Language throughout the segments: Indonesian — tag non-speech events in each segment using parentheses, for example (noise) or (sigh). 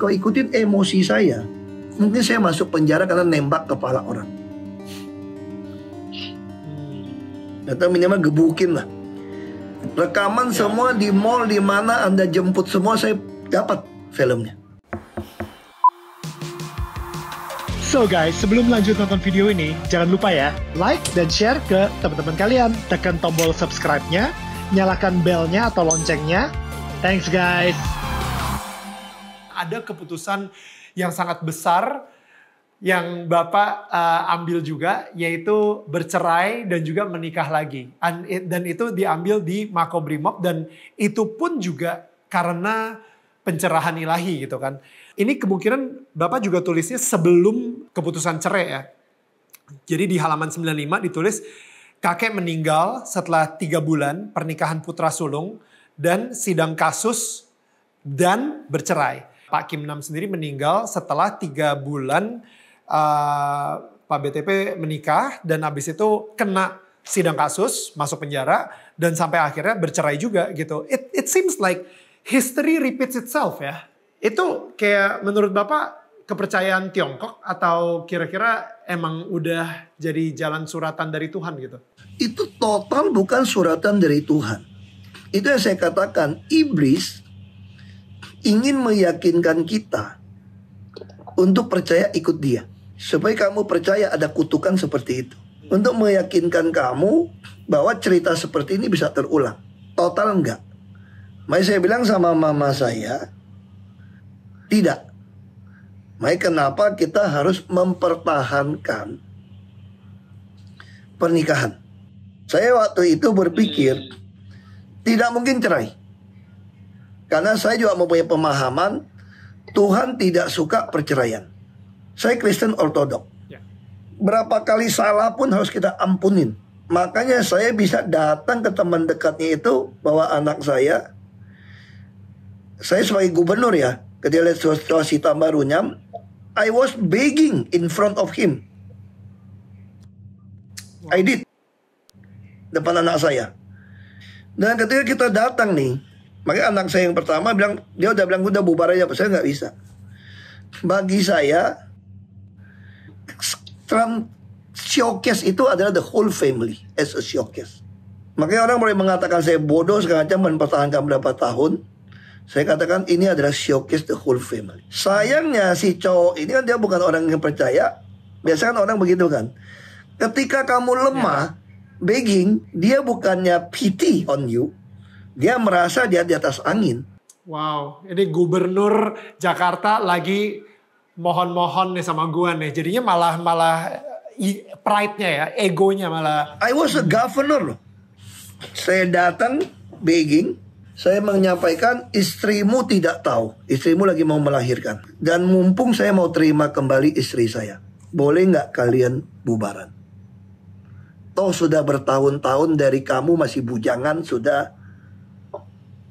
kau ikutin emosi saya, mungkin saya masuk penjara karena nembak kepala orang. Hmm. Atau minimal gebukin lah. Rekaman ya. semua di mall di mana Anda jemput semua saya dapat filmnya. So guys, sebelum lanjut nonton video ini, jangan lupa ya, like dan share ke teman-teman kalian. Tekan tombol subscribe-nya, nyalakan belnya atau loncengnya. Thanks guys! ada keputusan yang sangat besar yang Bapak uh, ambil juga yaitu bercerai dan juga menikah lagi. Dan itu diambil di Makobrimob dan itu pun juga karena pencerahan ilahi gitu kan. Ini kemungkinan Bapak juga tulisnya sebelum keputusan cerai ya. Jadi di halaman 95 ditulis kakek meninggal setelah tiga bulan pernikahan putra sulung dan sidang kasus dan bercerai. Pak Kim Nam sendiri meninggal setelah tiga bulan uh, Pak BTP menikah dan habis itu kena sidang kasus, masuk penjara dan sampai akhirnya bercerai juga gitu. It, it seems like history repeats itself ya. Itu kayak menurut Bapak kepercayaan Tiongkok atau kira-kira emang udah jadi jalan suratan dari Tuhan gitu? Itu total bukan suratan dari Tuhan. Itu yang saya katakan, iblis ingin meyakinkan kita untuk percaya ikut dia. Supaya kamu percaya ada kutukan seperti itu. Untuk meyakinkan kamu bahwa cerita seperti ini bisa terulang. Total enggak. Mai saya bilang sama mama saya, tidak. Mai kenapa kita harus mempertahankan pernikahan. Saya waktu itu berpikir, tidak mungkin cerai. Karena saya juga mempunyai pemahaman Tuhan tidak suka perceraian. Saya Kristen Ortodok. Ya. Berapa kali salah pun harus kita ampunin. Makanya saya bisa datang ke teman dekatnya itu bahwa anak saya, saya sebagai gubernur ya, ketika lihat situasi tambah runyam, I was begging in front of him. I did depan anak saya. Dan ketika kita datang nih, Makanya anak saya yang pertama bilang dia udah bilang udah bubar aja, saya nggak bisa. Bagi saya Trump showcase itu adalah the whole family as a showcase. Makanya orang boleh mengatakan saya bodoh sengaja mempertahankan berapa tahun. Saya katakan ini adalah showcase the whole family. Sayangnya si cowok ini kan dia bukan orang yang percaya. Biasanya kan orang begitu kan. Ketika kamu lemah, ya. begging, dia bukannya pity on you, dia merasa dia di atas angin. Wow, ini gubernur Jakarta lagi mohon-mohon nih sama gua nih. Jadinya malah malah pride-nya ya, egonya malah. I was a governor loh. Saya datang begging, saya menyampaikan istrimu tidak tahu, istrimu lagi mau melahirkan. Dan mumpung saya mau terima kembali istri saya, boleh nggak kalian bubaran? Toh sudah bertahun-tahun dari kamu masih bujangan, sudah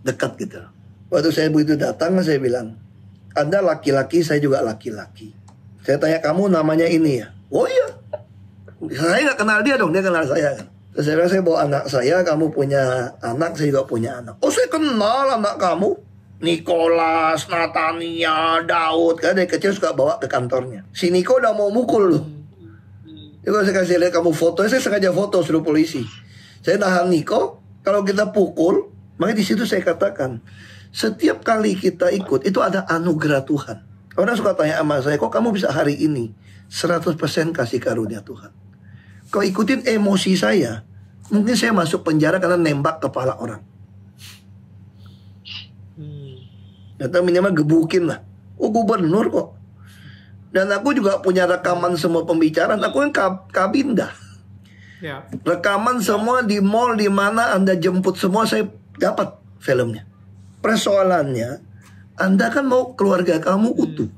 dekat gitu. Waktu saya begitu datang saya bilang, Anda laki-laki, saya juga laki-laki. Saya tanya kamu namanya ini ya? Oh iya. Saya nggak kenal dia dong, dia kenal saya Terus saya bilang, saya bawa anak saya, kamu punya anak, saya juga punya anak. Oh saya kenal anak kamu. Nikolas, Natania, Daud, kan dari kecil suka bawa ke kantornya. Si Niko udah mau mukul loh. Jadi saya kasih lihat kamu foto, saya sengaja foto suruh polisi. Saya nahan Niko, kalau kita pukul, Makanya di situ saya katakan, setiap kali kita ikut itu ada anugerah Tuhan. Orang suka tanya sama saya, kok kamu bisa hari ini 100% kasih karunia Tuhan? Kau ikutin emosi saya, mungkin saya masuk penjara karena nembak kepala orang. Hmm. Atau minimal gebukin lah. Oh gubernur kok. Dan aku juga punya rekaman semua pembicaraan. Aku kan kab kabinda. Ya. Rekaman semua di mall di mana Anda jemput semua saya dapat filmnya. Persoalannya, Anda kan mau keluarga kamu hmm. utuh.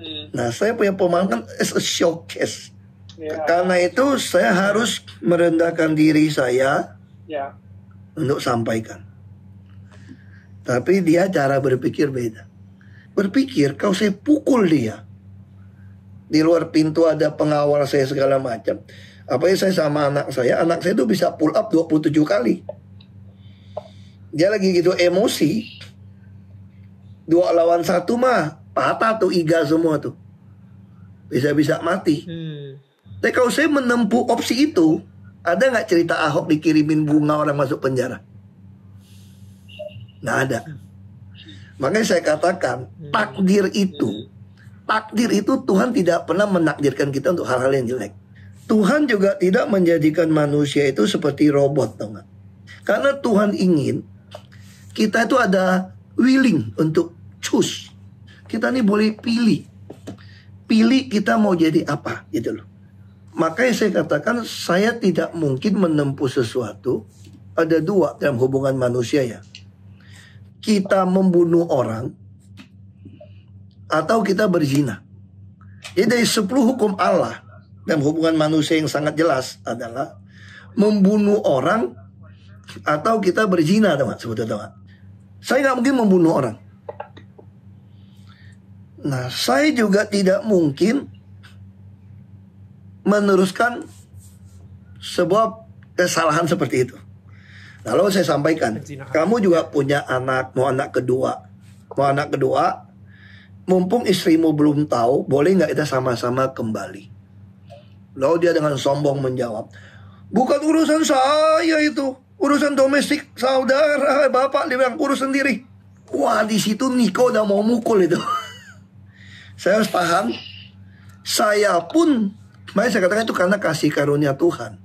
Hmm. Nah, saya punya pemahaman kan as a showcase. Yeah. Karena itu saya harus merendahkan diri saya yeah. untuk sampaikan. Tapi dia cara berpikir beda. Berpikir kau saya pukul dia, di luar pintu ada pengawal saya segala macam. Apa saya sama anak saya, anak saya itu bisa pull up 27 kali dia lagi gitu emosi dua lawan satu mah patah tuh iga semua tuh bisa-bisa mati hmm. tapi kalau saya menempuh opsi itu ada nggak cerita Ahok dikirimin bunga orang masuk penjara nggak ada makanya saya katakan hmm. takdir itu takdir itu Tuhan tidak pernah menakdirkan kita untuk hal-hal yang jelek Tuhan juga tidak menjadikan manusia itu seperti robot, dong? Karena Tuhan ingin kita itu ada willing untuk choose. Kita ini boleh pilih. Pilih kita mau jadi apa gitu loh. Makanya saya katakan saya tidak mungkin menempuh sesuatu. Ada dua dalam hubungan manusia ya. Kita membunuh orang atau kita berzina. Jadi dari 10 hukum Allah dalam hubungan manusia yang sangat jelas adalah membunuh orang atau kita berzina teman sebetulnya teman saya nggak mungkin membunuh orang. Nah, saya juga tidak mungkin meneruskan sebuah kesalahan seperti itu. Nah, lalu saya sampaikan, kamu juga punya anak, mau anak kedua, mau anak kedua, mumpung istrimu belum tahu, boleh nggak kita sama-sama kembali? Lalu dia dengan sombong menjawab, bukan urusan saya itu. Urusan domestik saudara bapak dia bilang urus sendiri. Wah di situ Niko udah mau mukul itu. (laughs) saya harus paham. Saya pun, makanya saya katakan itu karena kasih karunia Tuhan.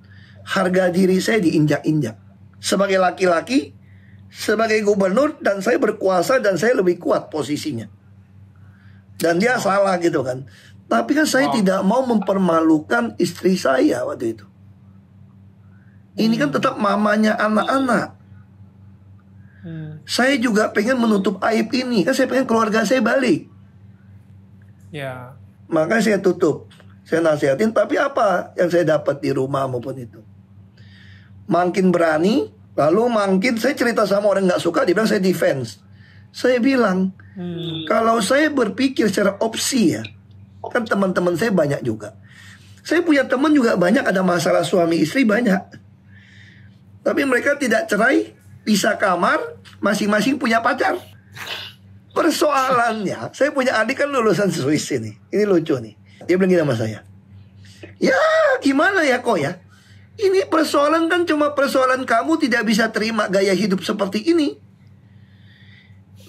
Harga diri saya diinjak-injak. Sebagai laki-laki, sebagai gubernur dan saya berkuasa dan saya lebih kuat posisinya. Dan dia salah gitu kan. Tapi kan saya wow. tidak mau mempermalukan istri saya waktu itu. Ini kan tetap mamanya anak-anak. Hmm. Saya juga pengen menutup aib ini. Kan saya pengen keluarga saya balik. Ya. Maka saya tutup. Saya nasihatin. Tapi apa yang saya dapat di rumah maupun itu. Makin berani. Lalu makin saya cerita sama orang nggak suka. Dia bilang saya defense. Saya bilang. Hmm. Kalau saya berpikir secara opsi ya. Kan teman-teman saya banyak juga. Saya punya teman juga banyak. Ada masalah suami istri banyak tapi mereka tidak cerai, bisa kamar, masing-masing punya pacar. Persoalannya, saya punya adik kan lulusan Swiss ini. Ini lucu nih. Dia bilang gini sama saya. Ya gimana ya kok ya? Ini persoalan kan cuma persoalan kamu tidak bisa terima gaya hidup seperti ini.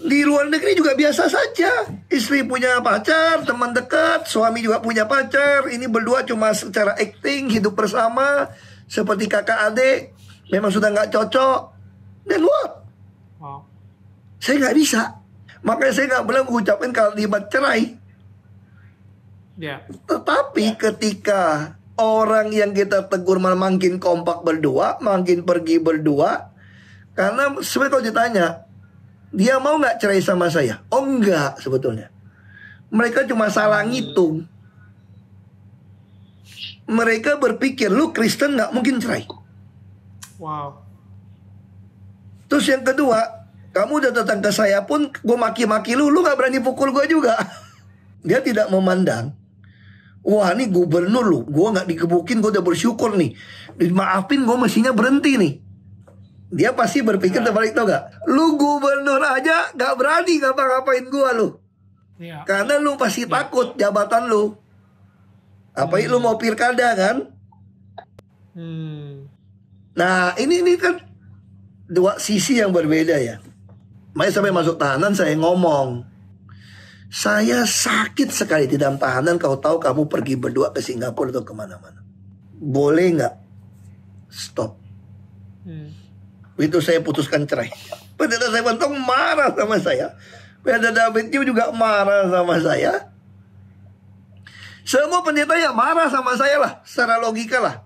Di luar negeri juga biasa saja. Istri punya pacar, teman dekat, suami juga punya pacar. Ini berdua cuma secara acting, hidup bersama. Seperti kakak adik, memang sudah nggak cocok dan what wow. saya nggak bisa makanya saya nggak boleh mengucapkan kalimat cerai yeah. tetapi yeah. ketika orang yang kita tegur malah makin kompak berdua makin pergi berdua karena sebenarnya kalau ditanya dia mau nggak cerai sama saya oh enggak sebetulnya mereka cuma salah hmm. ngitung mereka berpikir lu Kristen nggak mungkin cerai Wow. Terus yang kedua, kamu udah datang ke saya pun gue maki-maki lu, lu gak berani pukul gue juga. (laughs) Dia tidak memandang. Wah ini gubernur lu, gue gak dikebukin, gue udah bersyukur nih. Maafin gue mestinya berhenti nih. Dia pasti berpikir iya. terbalik tau gak? Lu gubernur aja gak berani ngapa-ngapain gue lu. Ya. Karena lu pasti ya. takut jabatan lu. Apa hmm. lu mau pilkada kan? Hmm. Nah, ini ini kan dua sisi yang berbeda ya. Makanya sampai masuk tahanan saya ngomong. Saya sakit sekali di dalam tahanan kau tahu kamu pergi berdua ke Singapura atau kemana-mana. Boleh nggak? Stop. Hmm. Itu saya putuskan cerai. (laughs) Pendeta saya Bantong marah sama saya. Pendeta David juga marah sama saya. Semua pendeta ya marah sama saya lah. Secara logika lah.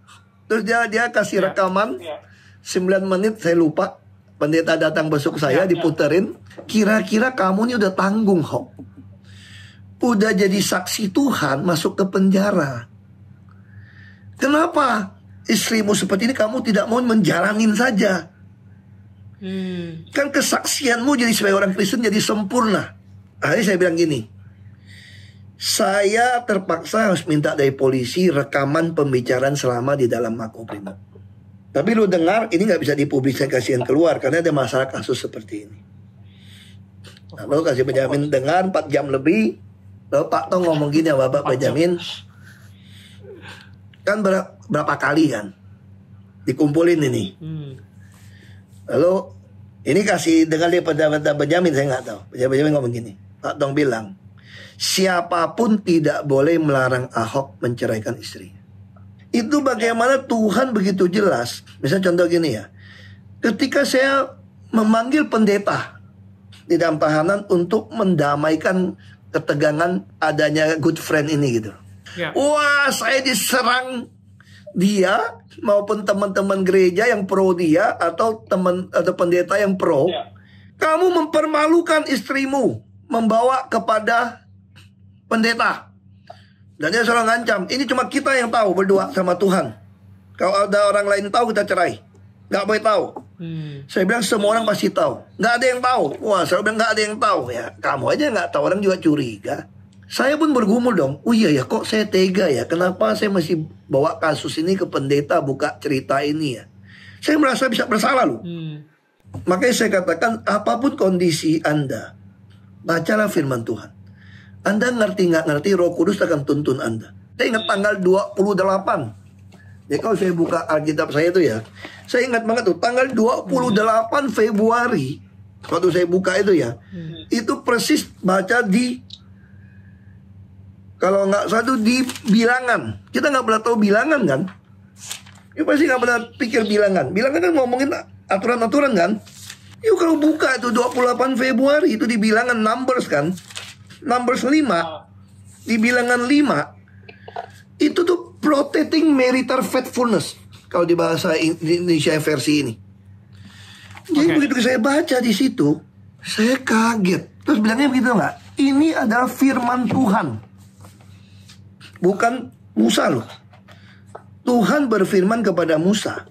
Terus dia dia kasih iya. rekaman ya. 9 menit saya lupa. Pendeta datang besok iya, saya iya. diputerin. Kira-kira kamu ini udah tanggung kok. Udah jadi saksi Tuhan masuk ke penjara. Kenapa istrimu seperti ini kamu tidak mau menjalanin saja? Hmm. Kan kesaksianmu jadi sebagai orang Kristen jadi sempurna. Akhirnya saya bilang gini, saya terpaksa harus minta dari polisi rekaman pembicaraan selama di dalam makobrimob. Tapi lu dengar ini nggak bisa dipublikasikan keluar karena ada masalah kasus seperti ini. Nah, kasih penjamin dengar 4 jam lebih. Lalu Pak Tong ngomong gini ya Bapak penjamin. Kan ber berapa kali kan dikumpulin ini. Hmm. Lalu ini kasih dengar dia pendapat penjamin saya nggak tahu. Penjamin ngomong gini. Pak Tong bilang, siapapun tidak boleh melarang Ahok menceraikan istrinya. Itu bagaimana Tuhan begitu jelas. Misalnya contoh gini ya. Ketika saya memanggil pendeta di dalam tahanan untuk mendamaikan ketegangan adanya good friend ini gitu. Ya. Wah, saya diserang dia maupun teman-teman gereja yang pro dia atau teman atau pendeta yang pro. Ya. Kamu mempermalukan istrimu membawa kepada pendeta. Dan dia selalu ngancam, ini cuma kita yang tahu berdua sama Tuhan. Kalau ada orang lain tahu kita cerai. Gak boleh tahu. Hmm. Saya bilang semua orang pasti tahu. Gak ada yang tahu. Wah, saya bilang gak ada yang tahu ya. Kamu aja nggak tahu orang juga curiga. Saya pun bergumul dong. Oh iya ya, kok saya tega ya? Kenapa saya masih bawa kasus ini ke pendeta buka cerita ini ya? Saya merasa bisa bersalah loh. Hmm. Makanya saya katakan apapun kondisi Anda, bacalah firman Tuhan. Anda ngerti nggak ngerti roh kudus akan tuntun Anda. Saya ingat tanggal 28. Ya kalau saya buka Alkitab saya itu ya. Saya ingat banget tuh tanggal 28 Februari. Waktu saya buka itu ya. Itu persis baca di kalau nggak satu di bilangan kita nggak pernah tahu bilangan kan ya pasti nggak pernah pikir bilangan bilangan kan ngomongin aturan-aturan kan yuk ya, kalau buka itu 28 Februari itu di bilangan numbers kan Numbers 5 di bilangan 5 itu tuh protecting marital faithfulness kalau di bahasa Indonesia versi ini. Jadi okay. begitu saya baca di situ, saya kaget. Terus bilangnya begitu nggak? Ini adalah firman Tuhan, bukan Musa loh. Tuhan berfirman kepada Musa,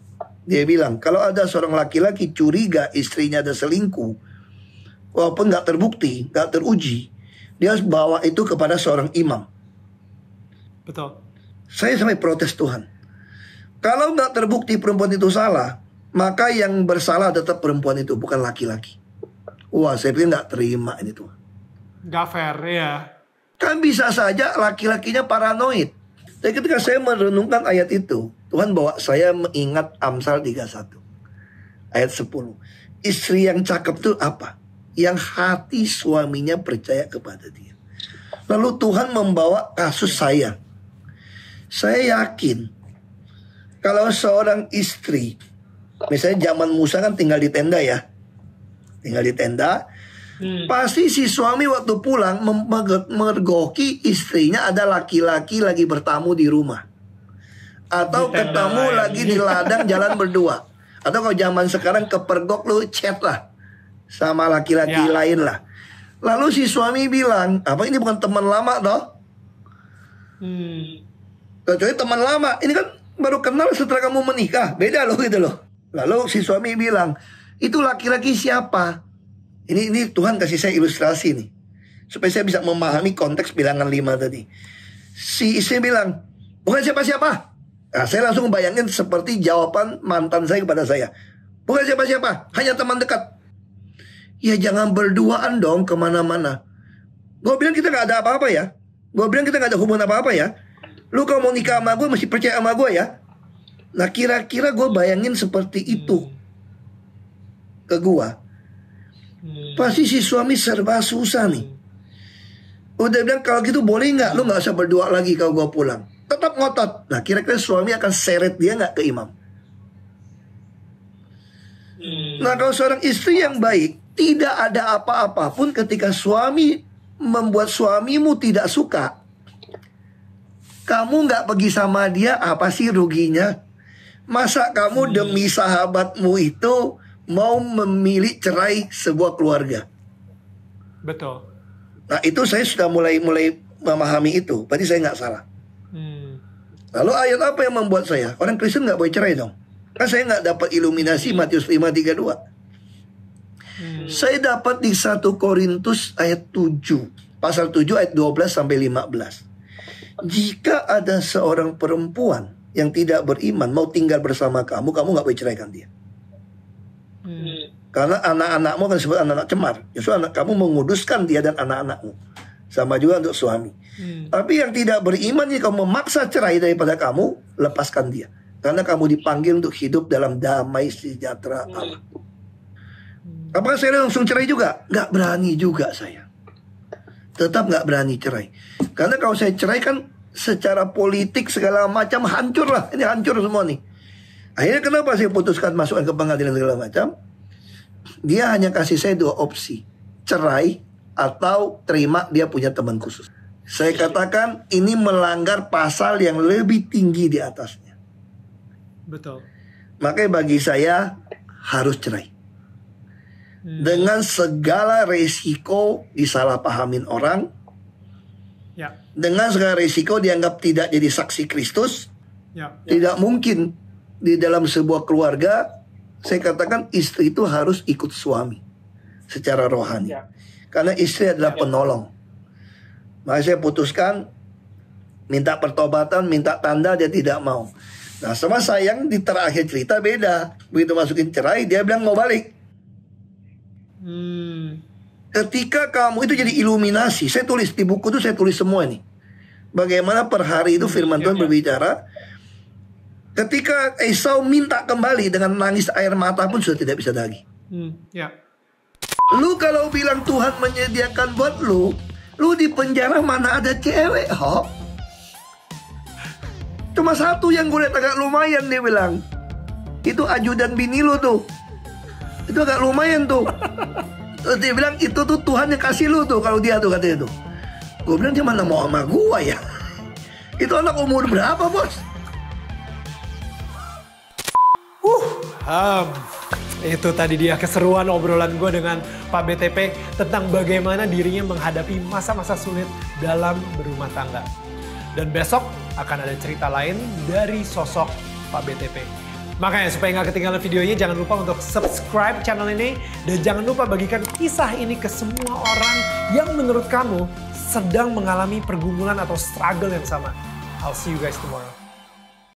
dia bilang kalau ada seorang laki-laki curiga istrinya ada selingkuh, walaupun nggak terbukti, nggak teruji, dia bawa itu kepada seorang imam. Betul. Saya sampai protes Tuhan. Kalau nggak terbukti perempuan itu salah, maka yang bersalah tetap perempuan itu, bukan laki-laki. Wah, saya pikir nggak terima ini Tuhan. Nggak fair, ya. Kan bisa saja laki-lakinya paranoid. Tapi ketika saya merenungkan ayat itu, Tuhan bawa saya mengingat Amsal 31. Ayat 10. Istri yang cakep itu apa? yang hati suaminya percaya kepada dia. Lalu Tuhan membawa kasus saya. Saya yakin kalau seorang istri, misalnya zaman Musa kan tinggal di tenda ya, tinggal di tenda, Hmm. Pasti si suami waktu pulang mergoki istrinya ada laki-laki lagi bertamu di rumah. Atau di ketemu lagi di ladang jalan berdua. Atau kalau zaman sekarang kepergok lu chat lah sama laki-laki ya. lain lah. Lalu si suami bilang, apa ini bukan teman lama toh? Hmm. Kecuali teman lama, ini kan baru kenal setelah kamu menikah, beda loh gitu loh. Lalu si suami bilang, itu laki-laki siapa? Ini ini Tuhan kasih saya ilustrasi nih, supaya saya bisa memahami konteks bilangan lima tadi. Si istri bilang, bukan siapa-siapa. Nah, saya langsung bayangin seperti jawaban mantan saya kepada saya. Bukan siapa-siapa, hanya teman dekat Ya jangan berduaan dong kemana-mana. Gue bilang kita gak ada apa-apa ya. Gue bilang kita gak ada hubungan apa-apa ya. Lu kalau mau nikah sama gue masih percaya sama gue ya. Nah kira-kira gue bayangin seperti itu. Ke gue. Hmm. Pasti si suami serba susah nih. Udah bilang kalau gitu boleh nggak? Lu nggak usah berdoa lagi kalau gue pulang. Tetap ngotot. Nah kira-kira suami akan seret dia nggak ke imam. Hmm. Nah kalau seorang istri yang baik tidak ada apa-apa pun ketika suami membuat suamimu tidak suka. Kamu nggak pergi sama dia, apa sih ruginya? Masa kamu iya. demi sahabatmu itu mau memilih cerai sebuah keluarga? Betul. Nah itu saya sudah mulai mulai memahami itu. Berarti saya nggak salah. Hmm. Lalu ayat apa yang membuat saya orang Kristen nggak boleh cerai dong? Kan saya nggak dapat iluminasi Matius 532. Hmm. Saya dapat di 1 Korintus ayat 7, pasal 7 ayat 12 sampai 15. Jika ada seorang perempuan yang tidak beriman mau tinggal bersama kamu, kamu nggak boleh ceraikan dia. Hmm. Karena anak-anakmu akan disebut anak-anak cemar. Justru anak kamu menguduskan dia dan anak-anakmu. Sama juga untuk suami. Hmm. Tapi yang tidak beriman, jika memaksa cerai daripada kamu, lepaskan dia. Karena kamu dipanggil untuk hidup dalam damai sejahtera Allah. Hmm. Apakah saya langsung cerai juga? Gak berani juga saya. Tetap gak berani cerai. Karena kalau saya cerai kan secara politik segala macam hancur lah. Ini hancur semua nih. Akhirnya kenapa saya putuskan masukkan ke pengadilan segala macam? Dia hanya kasih saya dua opsi. Cerai atau terima dia punya teman khusus. Saya katakan ini melanggar pasal yang lebih tinggi di atasnya. Betul. Makanya bagi saya harus cerai. Hmm. dengan segala resiko disalahpahamin orang, ya. dengan segala resiko dianggap tidak jadi saksi Kristus, ya. Ya. tidak mungkin di dalam sebuah keluarga saya katakan istri itu harus ikut suami secara rohani, ya. karena istri adalah ya. ya. penolong. Maka saya putuskan minta pertobatan, minta tanda dia tidak mau. Nah sama sayang di terakhir cerita beda. Begitu masukin cerai dia bilang mau balik. Hmm. Ketika kamu itu jadi iluminasi, saya tulis di buku itu saya tulis semua nih. Bagaimana per hari itu hmm, firman ya, Tuhan ya. berbicara. Ketika Esau minta kembali dengan nangis air mata pun sudah tidak bisa lagi. Hmm, ya. Lu kalau bilang Tuhan menyediakan buat lu, lu di penjara mana ada cewek, ho? Cuma satu yang gue lihat agak lumayan dia bilang. Itu ajudan bini lu tuh itu agak lumayan tuh Terus dia bilang itu tuh Tuhan yang kasih lu tuh kalau dia tuh katanya tuh gue bilang dia mana mau sama gua ya (laughs) itu anak umur berapa bos uh um, itu tadi dia keseruan obrolan gue dengan Pak BTP tentang bagaimana dirinya menghadapi masa-masa sulit dalam berumah tangga. Dan besok akan ada cerita lain dari sosok Pak BTP. Makanya supaya nggak ketinggalan videonya jangan lupa untuk subscribe channel ini dan jangan lupa bagikan kisah ini ke semua orang yang menurut kamu sedang mengalami pergumulan atau struggle yang sama. I'll see you guys tomorrow.